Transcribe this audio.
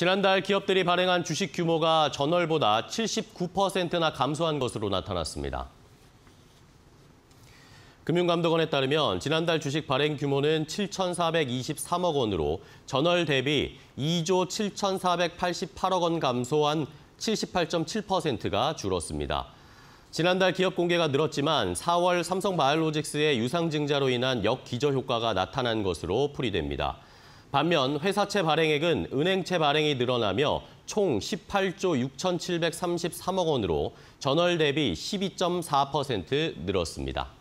지난달 기업들이 발행한 주식 규모가 전월보다 79%나 감소한 것으로 나타났습니다. 금융감독원에 따르면 지난달 주식 발행 규모는 7,423억 원으로 전월 대비 2조 7,488억 원 감소한 78.7%가 줄었습니다. 지난달 기업 공개가 늘었지만 4월 삼성바이오로직스의 유상증자로 인한 역기저 효과가 나타난 것으로 풀이됩니다. 반면 회사채 발행액은 은행채 발행이 늘어나며 총 18조 6,733억 원으로 전월 대비 12.4% 늘었습니다.